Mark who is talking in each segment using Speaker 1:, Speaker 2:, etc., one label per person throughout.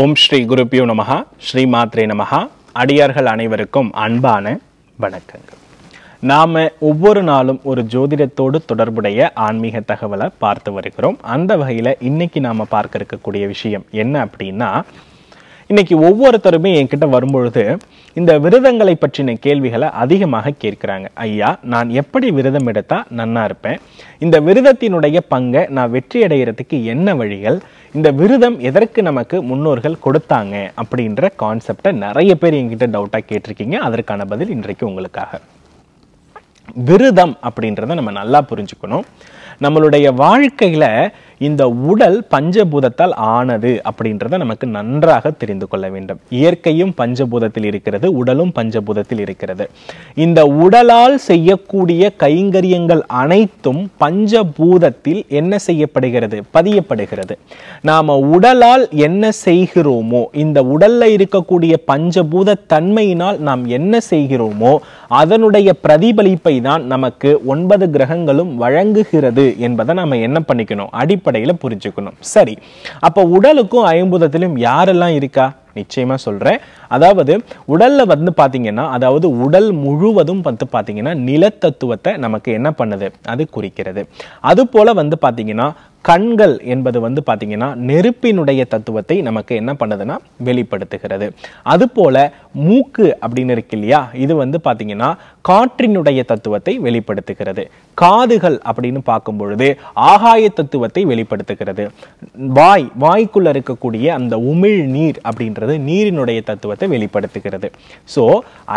Speaker 1: ஓம் ஸ்ரீ குருப்பியோ நமஹா ஸ்ரீ மாத்ரே நமஹா அடியார்கள் அனைவருக்கும் அன்பான வணக்கங்கள் நாம் ஒவ்வொரு நாளும் ஒரு ஜோதிடத்தோடு தொடர்புடைய ஆன்மீக தகவலை பார்த்து வருகிறோம் அந்த வகையில் இன்னைக்கு நாம் பார்க்க இருக்கக்கூடிய விஷயம் என்ன அப்படின்னா இன்னைக்கு ஒவ்வொருத்தருமே என்கிட்ட வரும்பொழுது இந்த விரதங்களை பற்றின கேள்விகளை அதிகமாக கேட்குறாங்க ஐயா நான் எப்படி விரதம் எடுத்தால் நன்னா இருப்பேன் இந்த விரதத்தினுடைய பங்கை நான் வெற்றி அடைகிறதுக்கு என்ன வழிகள் இந்த விருதம் எதற்கு நமக்கு முன்னோர்கள் கொடுத்தாங்க அப்படின்ற கான்செப்டை நிறைய பேர் என்கிட்ட டவுட்டாக கேட்டிருக்கீங்க அதற்கான பதில் இன்றைக்கு உங்களுக்காக விருதம் அப்படின்றத நம்ம நல்லா புரிஞ்சுக்கணும் நம்மளுடைய வாழ்க்கையில் இந்த உடல் பஞ்சபூதத்தால் ஆனது அப்படின்றத நமக்கு நன்றாக தெரிந்து கொள்ள வேண்டும் இயற்கையும் பஞ்சபூதத்தில் இருக்கிறது உடலும் பஞ்சபூதத்தில் இருக்கிறது இந்த உடலால் செய்யக்கூடிய கைங்கரியங்கள் அனைத்தும் பஞ்சபூதத்தில் என்ன செய்யப்படுகிறது பதியப்படுகிறது நாம் உடலால் என்ன செய்கிறோமோ இந்த உடலில் இருக்கக்கூடிய பஞ்சபூத தன்மையினால் நாம் என்ன செய்கிறோமோ அதனுடைய பிரதிபலிப்பை தான் நமக்கு ஒன்பது கிரகங்களும் வழங்குகிறது என்பதை நாம என்ன பண்ணிக்கணும் அடிப்படை அடிப்படையில் புரிஞ்சுக்கணும் சரி அப்போ உடலுக்கும் ஐம்புதத்திலும் யாரெல்லாம் இருக்கா நிச்சயமாக சொல்கிறேன் அதாவது உடலில் வந்து பார்த்தீங்கன்னா அதாவது உடல் முழுவதும் வந்து பார்த்தீங்கன்னா நிலத்தத்துவத்தை நமக்கு என்ன பண்ணுது அது குறிக்கிறது அதுபோல் வந்து பார்த்தீங்கன்னா கண்கள் என்பது வந்து பார்த்தீங்கன்னா நெருப்பினுடைய தத்துவத்தை நமக்கு என்ன பண்ணுதுன்னா வெளிப்படுத்துகிறது அதுபோல் மூக்கு அப்படின்னு இருக்கு இல்லையா இது வந்து பார்த்தீங்கன்னா காற்றினுடைய தத்துவத்தை வெளிப்படுத்துகிறது காதுகள் அப்படின்னு பார்க்கும் பொழுது ஆகாய தத்துவத்தை வெளிப்படுத்துகிறது வாய் வாய்க்குள்ள இருக்கக்கூடிய அந்த உமிழ் நீர் அப்படின்றது நீரினுடைய தத்துவத்தை வெளிப்படுத்துகிறது ஸோ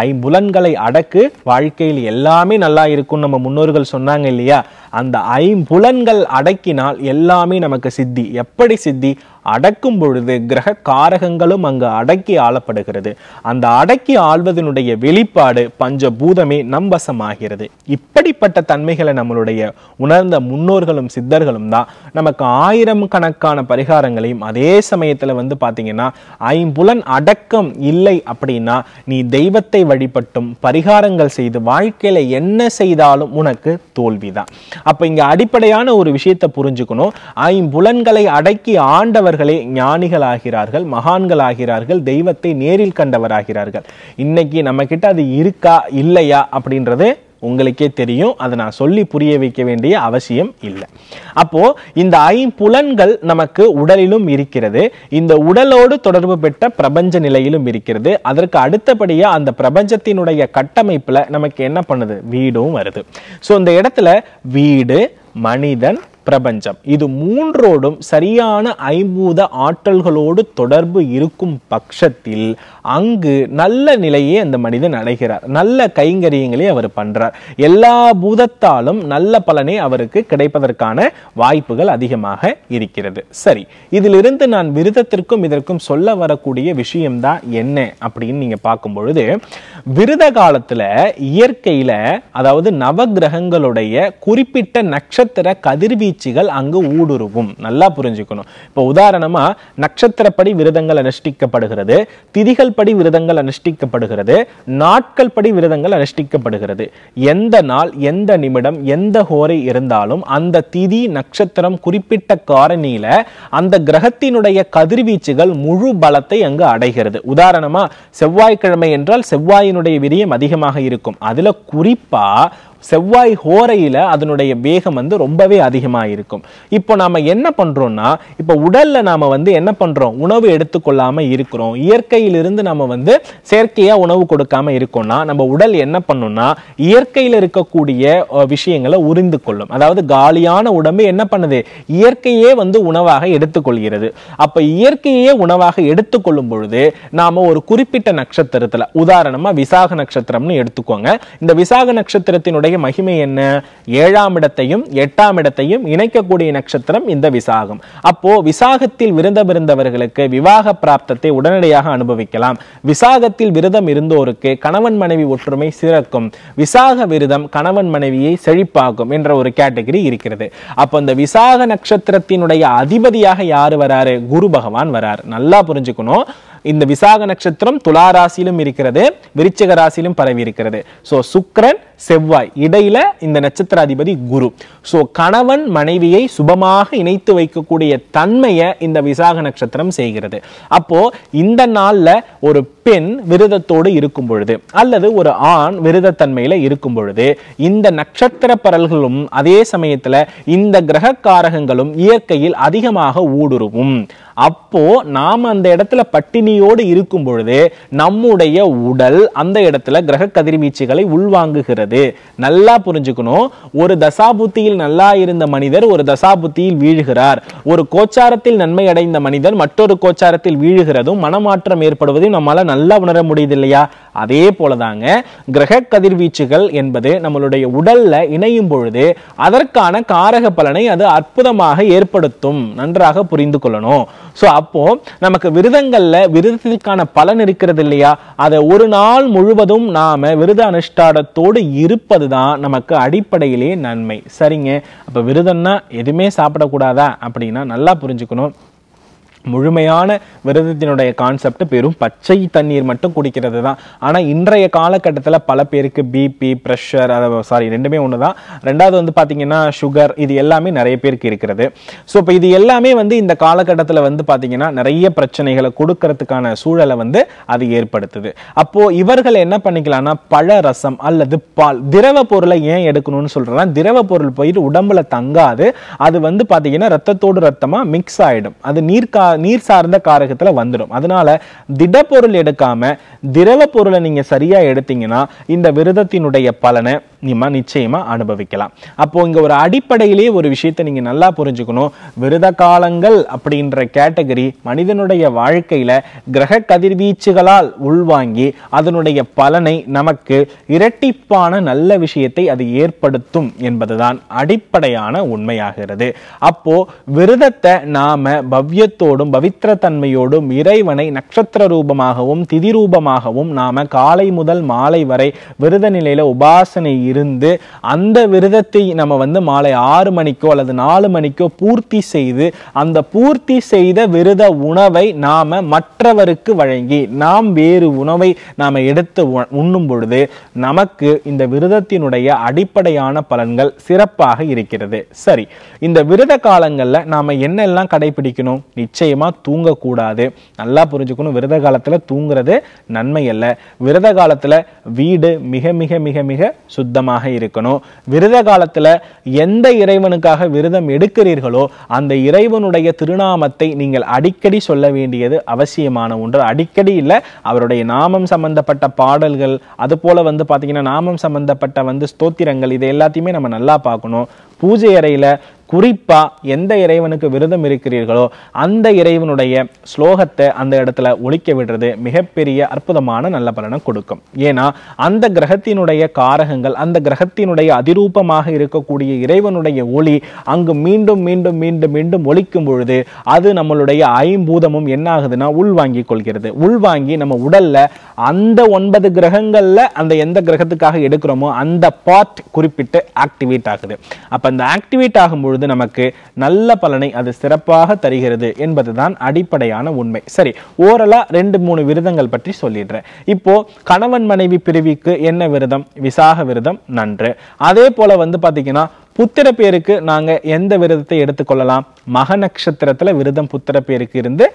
Speaker 1: ஐம்புலன்களை அடக்கு வாழ்க்கையில் எல்லாமே நல்லா இருக்கும் நம்ம முன்னோர்கள் சொன்னாங்க இல்லையா அந்த ஐம்புலன்கள் அடக்கினால் எல்லாமே நமக்கு சித்தி எப்படி சித்தி அடக்கும் பொழுது கிரக காரகங்களும் அங்கு அடக்கி ஆளப்படுகிறது அந்த அடக்கி ஆழ்வதனுடைய வெளிப்பாடு பஞ்ச பூதமே நம்பசமாகிறது இப்படிப்பட்ட தன்மைகளை நம்மளுடைய உணர்ந்த முன்னோர்களும் சித்தர்களும் தான் நமக்கு ஆயிரம் கணக்கான பரிகாரங்களையும் அதே சமயத்தில் வந்து பார்த்தீங்கன்னா ஐம்புலன் அடக்கம் இல்லை அப்படின்னா நீ தெய்வத்தை வழிபட்டும் பரிகாரங்கள் செய்து வாழ்க்கையில் என்ன செய்தாலும் உனக்கு தோல்விதான் அப்போ இங்கே அடிப்படையான ஒரு விஷயத்தை புரிஞ்சுக்கணும் ஐம்புலன்களை அடக்கி ஆண்டவர் அவர்களே ஞானிகளாகிறார்கள் மகான்களாகிறார்கள் தெய்வத்தை நேரில் கண்டவராகிறார்கள் இன்னைக்கு நம்ம கிட்ட அது இருக்கா இல்லையா அப்படின்றது உங்களுக்கே தெரியும் அதை நான் சொல்லி புரிய வைக்க வேண்டிய அவசியம் இல்லை அப்போ இந்த ஐம்புலன்கள் நமக்கு உடலிலும் இருக்கிறது இந்த உடலோடு தொடர்பு பெற்ற பிரபஞ்ச நிலையிலும் இருக்கிறது அதற்கு அடுத்தபடியா அந்த பிரபஞ்சத்தினுடைய கட்டமைப்புல நமக்கு என்ன பண்ணுது வீடும் வருது ஸோ இந்த இடத்துல வீடு மனிதன் பிரபஞ்சம் இது மூன்றோடும் சரியான ஐம்பூத ஆற்றல்களோடு தொடர்பு இருக்கும் பட்சத்தில் அங்கு நல்ல நிலையே அந்த மனிதன் அடைகிறார் நல்ல கைங்கரியங்களை அவர் பண்றார் எல்லா பூதத்தாலும் நல்ல பலனே அவருக்கு கிடைப்பதற்கான வாய்ப்புகள் அதிகமாக இருக்கிறது சரி இதிலிருந்து நான் விருதத்திற்கும் இதற்கும் சொல்ல வரக்கூடிய விஷயம்தான் என்ன அப்படின்னு நீங்க பார்க்கும் பொழுது விருத காலத்துல இயற்கையில அதாவது நவகிரகங்களுடைய குறிப்பிட்ட நட்சத்திர கதிர்வீச்சு கதிர்வீச்சுகள் அங்கு ஊடுருவும் நல்லா புரிஞ்சுக்கணும் இப்போ உதாரணமா நட்சத்திரப்படி விரதங்கள் அனுஷ்டிக்கப்படுகிறது திதிகள் படி விரதங்கள் அனுஷ்டிக்கப்படுகிறது நாட்கள் படி விரதங்கள் அனுஷ்டிக்கப்படுகிறது எந்த நாள் எந்த நிமிடம் எந்த ஹோரை இருந்தாலும் அந்த திதி நட்சத்திரம் குறிப்பிட்ட காரணியில அந்த கிரகத்தினுடைய கதிர்வீச்சுகள் முழு பலத்தை அங்கு அடைகிறது உதாரணமா செவ்வாய்க்கிழமை என்றால் செவ்வாயினுடைய விரியம் அதிகமாக இருக்கும் அதுல குறிப்பா செவ்வாய் ஹோரையில் அதனுடைய வேகம் வந்து ரொம்பவே அதிகமாக இருக்கும் இப்போ நாம் என்ன பண்ணுறோம்னா இப்போ உடலில் நாம் வந்து என்ன பண்ணுறோம் உணவு எடுத்துக்கொள்ளாமல் இருக்கிறோம் இயற்கையிலிருந்து நம்ம வந்து செயற்கையாக உணவு கொடுக்காம இருக்கோம்னா நம்ம உடல் என்ன பண்ணும்னா இயற்கையில் இருக்கக்கூடிய விஷயங்களை உறிந்து கொள்ளும் அதாவது காலியான உடம்பு என்ன பண்ணுது இயற்கையே வந்து உணவாக எடுத்துக்கொள்கிறது அப்போ இயற்கையே உணவாக எடுத்துக்கொள்ளும் பொழுது நாம் ஒரு குறிப்பிட்ட நட்சத்திரத்தில் உதாரணமாக விசாக நட்சத்திரம்னு எடுத்துக்கோங்க இந்த விசாக நட்சத்திரத்தினுடைய இதனுடைய மகிமை என்ன ஏழாம் இடத்தையும் எட்டாம் இடத்தையும் இணைக்கக்கூடிய நட்சத்திரம் இந்த விசாகம் அப்போ விசாகத்தில் விருதம் இருந்தவர்களுக்கு விவாக பிராப்தத்தை உடனடியாக அனுபவிக்கலாம் விசாகத்தில் விரதம் இருந்தோருக்கு கணவன் மனைவி ஒற்றுமை சிறக்கும் விசாக விரதம் கணவன் மனைவியை செழிப்பாக்கும் என்ற ஒரு கேட்டகரி இருக்கிறது அப்போ இந்த விசாக நட்சத்திரத்தினுடைய அதிபதியாக யார் வராரு குரு பகவான் வரார் நல்லா புரிஞ்சுக்கணும் இந்த விசாக நட்சத்திரம் துலா இருக்கிறது விருச்சிக ராசியிலும் பரவி இருக்கிறது ஸோ சுக்ரன் செவ்வாய் இடையில இந்த நட்சத்திராதிபதி குரு ஸோ கணவன் மனைவியை சுபமாக இணைத்து வைக்கக்கூடிய தன்மையை இந்த விசாக நட்சத்திரம் செய்கிறது அப்போ இந்த நாளில் ஒரு பெண் விரதத்தோடு இருக்கும் பொழுது அல்லது ஒரு ஆண் விரதத்தன்மையில் இருக்கும் பொழுது இந்த நட்சத்திர பரல்களும் அதே சமயத்தில் இந்த கிரக காரகங்களும் இயற்கையில் அதிகமாக ஊடுருவும் அப்போ நாம் அந்த இடத்துல பட்டினியோடு இருக்கும் பொழுது நம்முடைய உடல் அந்த இடத்துல கிரக கதிர்வீச்சுகளை உள்வாங்குகிறது கிடையாது நல்லா புரிஞ்சுக்கணும் ஒரு தசாபுத்தியில் நல்லா இருந்த மனிதர் ஒரு தசாபுத்தியில் வீழ்கிறார் ஒரு கோச்சாரத்தில் நன்மை அடைந்த மனிதர் மற்றொரு கோச்சாரத்தில் வீழ்கிறதும் மனமாற்றம் ஏற்படுவதையும் நம்மளால நல்லா உணர முடியுது இல்லையா அதே போலதாங்க தாங்க கிரக கதிர்வீச்சுகள் என்பது நம்மளுடைய உடல்ல இணையும் பொழுது அதற்கான காரக பலனை அது அற்புதமாக ஏற்படுத்தும் நன்றாக புரிந்து கொள்ளணும் ஸோ அப்போ நமக்கு விரதங்கள்ல விரதத்திற்கான பலன் இருக்கிறது இல்லையா அதை ஒரு நாள் முழுவதும் நாம விரத அனுஷ்டானத்தோடு இருப்பது தான் நமக்கு அடிப்படையிலேயே நன்மை சரிங்க அப்போ விரதம்னா எதுவுமே சாப்பிடக்கூடாதா அப்படின்னா நல்லா புரிஞ்சுக்கணும் முழுமையான விரதத்தினுடைய கான்செப்ட் பெரும் பச்சை தண்ணீர் மட்டும் குடிக்கிறது தான் ஆனால் இன்றைய காலகட்டத்தில் பல பேருக்கு பிபி ப்ரெஷர் அதை சாரி ரெண்டுமே ஒன்று தான் ரெண்டாவது வந்து பார்த்திங்கன்னா சுகர் இது எல்லாமே நிறைய பேருக்கு இருக்கிறது ஸோ இப்போ இது எல்லாமே வந்து இந்த காலகட்டத்தில் வந்து பார்த்திங்கன்னா நிறைய பிரச்சனைகளை கொடுக்கறதுக்கான சூழலை வந்து அது ஏற்படுத்துது அப்போது இவர்கள் என்ன பண்ணிக்கலாம்னா பழ ரசம் அல்லது பால் திரவ பொருளை ஏன் எடுக்கணும்னு சொல்கிறேன்னா திரவ பொருள் போயிட்டு உடம்புல தங்காது அது வந்து பார்த்திங்கன்னா ரத்தத்தோடு ரத்தமாக மிக்ஸ் ஆகிடும் அது நீர்க்கா நீர் சார்ந்த காரகத்தில் வந்துடும் அதனால திடப்பொருள் எடுக்காம திரவ பொருளை நீங்க சரியா எடுத்தீங்கன்னா இந்த விரதத்தினுடைய பலனை நம்ம நிச்சயமாக அனுபவிக்கலாம் அப்போது இங்கே ஒரு அடிப்படையிலே ஒரு விஷயத்தை நீங்கள் நல்லா புரிஞ்சுக்கணும் விரத காலங்கள் அப்படின்ற கேட்டகரி மனிதனுடைய வாழ்க்கையில் கிரக கதிர்வீச்சுகளால் உள்வாங்கி அதனுடைய பலனை நமக்கு இரட்டிப்பான நல்ல விஷயத்தை அது ஏற்படுத்தும் என்பதுதான் அடிப்படையான உண்மையாகிறது அப்போ விரதத்தை நாம பவ்யத்தோடும் பவித்திரத்தன்மையோடும் இறைவனை நட்சத்திர ரூபமாகவும் திதி ரூபமாகவும் நாம காலை முதல் மாலை வரை விரத நிலையில உபாசனை இருந்து அந்த விரதத்தை நம்ம வந்து மாலை ஆறு மணிக்கோ அல்லது நாலு மணிக்கோ பூர்த்தி செய்து அந்த பூர்த்தி செய்த விரத உணவை நாம் மற்றவருக்கு வழங்கி நாம் வேறு உணவை நாம் எடுத்து உண்ணும் பொழுது நமக்கு இந்த விரதத்தினுடைய அடிப்படையான பலன்கள் சிறப்பாக இருக்கிறது சரி இந்த விரத காலங்களில் நாம் என்னெல்லாம் கடைபிடிக்கணும் நிச்சயமாக தூங்கக்கூடாது நல்லா புரிஞ்சுக்கணும் விரத காலத்தில் தூங்குறது நன்மை அல்ல விரத காலத்தில் வீடு மிக மிக மிக மிக சுத்தம் விரதமாக இருக்கணும் விரத காலத்தில் எந்த இறைவனுக்காக விரதம் எடுக்கிறீர்களோ அந்த இறைவனுடைய திருநாமத்தை நீங்கள் அடிக்கடி சொல்ல வேண்டியது அவசியமான ஒன்று அடிக்கடி இல்லை அவருடைய நாமம் சம்பந்தப்பட்ட பாடல்கள் அது வந்து பார்த்தீங்கன்னா நாமம் சம்பந்தப்பட்ட வந்து ஸ்தோத்திரங்கள் இதை எல்லாத்தையுமே நம்ம நல்லா பார்க்கணும் பூஜை அறையில் குறிப்பாக எந்த இறைவனுக்கு விரதம் இருக்கிறீர்களோ அந்த இறைவனுடைய ஸ்லோகத்தை அந்த இடத்துல ஒழிக்க விடுறது மிகப்பெரிய அற்புதமான நல்ல பலனை கொடுக்கும் ஏன்னா அந்த கிரகத்தினுடைய காரகங்கள் அந்த கிரகத்தினுடைய அதிரூபமாக இருக்கக்கூடிய இறைவனுடைய ஒளி அங்கு மீண்டும் மீண்டும் மீண்டும் மீண்டும் ஒழிக்கும் பொழுது அது நம்மளுடைய ஐம்பூதமும் என்ன ஆகுதுன்னா உள்வாங்கி கொள்கிறது உள்வாங்கி நம்ம உடல்ல அந்த ஒன்பது கிரகங்கள்ல அந்த எந்த கிரகத்துக்காக எடுக்கிறோமோ அந்த பார்ட் குறிப்பிட்டு ஆக்டிவேட் ஆகுது அப்ப அந்த ஆக்டிவேட் ஆகும் பொழுது நமக்கு நல்ல பலனை அது சிறப்பாக தருகிறது என்பதுதான் அடிப்படையான உண்மை சரி ஓரலா ரெண்டு மூணு விரதங்கள் பற்றி சொல்லிடுறேன் இப்போ கணவன் மனைவி பிரிவிக்கு என்ன விரதம் விசாக விரதம் நன்று அதே போல வந்து பாத்தீங்கன்னா புத்திர பேருக்கு நாங்கள் எந்த விரதத்தை எடுத்துக்கொள்ளலாம் மக நட்சத்திரத்தில் விரதம் புத்திர பேருக்கு இருந்து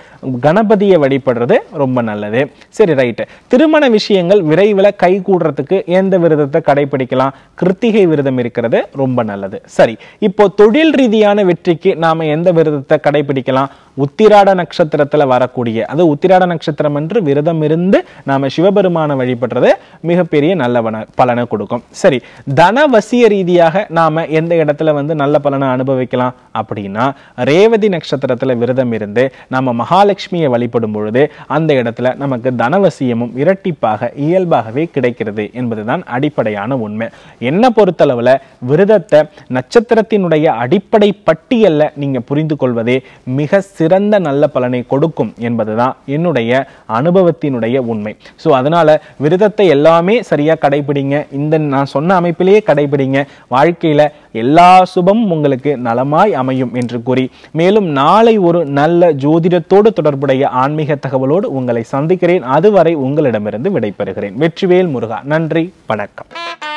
Speaker 1: கணபதியை வழிபடுறது ரொம்ப நல்லது சரி ரைட்டு திருமண விஷயங்கள் விரைவில் கை கூடுறதுக்கு எந்த விரதத்தை கடைபிடிக்கலாம் கிருத்திகை விரதம் இருக்கிறது ரொம்ப நல்லது சரி இப்போ தொழில் ரீதியான வெற்றிக்கு நாம் எந்த விரதத்தை கடைபிடிக்கலாம் உத்திராட நட்சத்திரத்தில் வரக்கூடிய அது உத்திராட நட்சத்திரம் என்று விரதம் இருந்து நாம சிவபெருமானை வழிபடுறது மிகப்பெரிய நல்ல பலனை கொடுக்கும் சரி தன வசிய ரீதியாக நாம எந்த இடத்துல வந்து நல்ல பலனை அனுபவிக்கலாம் அப்படின்னா ரேவதி நட்சத்திரத்துல விரதம் இருந்து நம்ம மகாலட்சுமியை வழிபடும் பொழுது அந்த இடத்துல நமக்கு தனவசியமும் இரட்டிப்பாக இயல்பாகவே கிடைக்கிறது என்பதுதான் அடிப்படையான உண்மை என்ன பொறுத்தளவுல விரதத்தை நட்சத்திரத்தினுடைய அடிப்படை பட்டியலில் நீங்கள் புரிந்து கொள்வதே மிக சிறு சிறந்த நல்ல பலனை கொடுக்கும் என்பதுதான் என்னுடைய அனுபவத்தினுடைய உண்மை ஸோ அதனால் விரதத்தை எல்லாமே சரியாக கடைபிடிங்க இந்த நான் சொன்ன அமைப்பிலேயே கடைபிடிங்க வாழ்க்கையில் எல்லா சுபமும் உங்களுக்கு நலமாய் அமையும் என்று கூறி மேலும் நாளை ஒரு நல்ல ஜோதிடத்தோடு தொடர்புடைய ஆன்மீக தகவலோடு உங்களை சந்திக்கிறேன் அதுவரை உங்களிடமிருந்து விடைபெறுகிறேன் வெற்றிவேல் முருகா நன்றி வணக்கம்